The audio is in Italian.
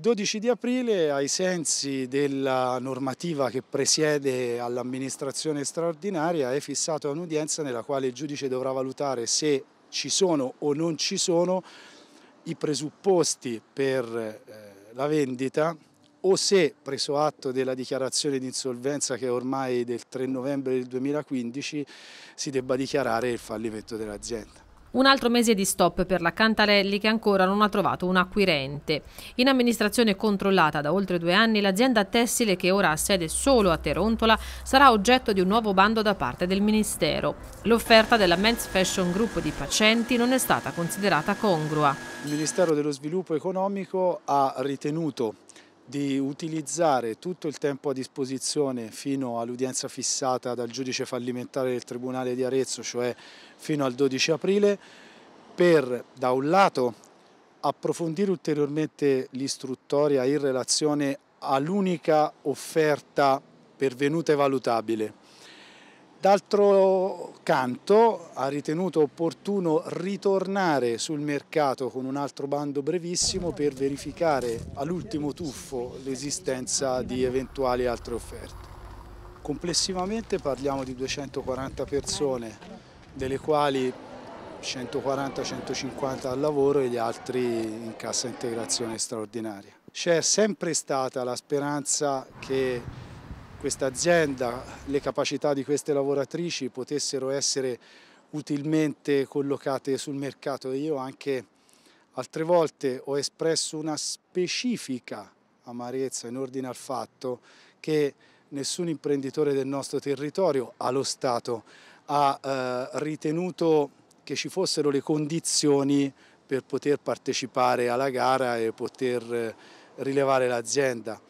12 di aprile, ai sensi della normativa che presiede all'amministrazione straordinaria, è fissata un'udienza nella quale il giudice dovrà valutare se ci sono o non ci sono i presupposti per eh, la vendita o se, preso atto della dichiarazione di insolvenza che è ormai del 3 novembre del 2015, si debba dichiarare il fallimento dell'azienda. Un altro mese di stop per la Cantarelli che ancora non ha trovato un acquirente. In amministrazione controllata da oltre due anni, l'azienda tessile che ora ha sede solo a Terontola sarà oggetto di un nuovo bando da parte del Ministero. L'offerta della Men's Fashion Group di Pacenti non è stata considerata congrua. Il Ministero dello Sviluppo Economico ha ritenuto di utilizzare tutto il tempo a disposizione fino all'udienza fissata dal giudice fallimentare del Tribunale di Arezzo, cioè fino al 12 aprile, per da un lato approfondire ulteriormente l'istruttoria in relazione all'unica offerta pervenuta e valutabile D'altro canto ha ritenuto opportuno ritornare sul mercato con un altro bando brevissimo per verificare all'ultimo tuffo l'esistenza di eventuali altre offerte. Complessivamente parliamo di 240 persone, delle quali 140-150 al lavoro e gli altri in cassa integrazione straordinaria. C'è sempre stata la speranza che questa azienda, le capacità di queste lavoratrici potessero essere utilmente collocate sul mercato. Io anche altre volte ho espresso una specifica amarezza in ordine al fatto che nessun imprenditore del nostro territorio allo Stato ha eh, ritenuto che ci fossero le condizioni per poter partecipare alla gara e poter eh, rilevare l'azienda.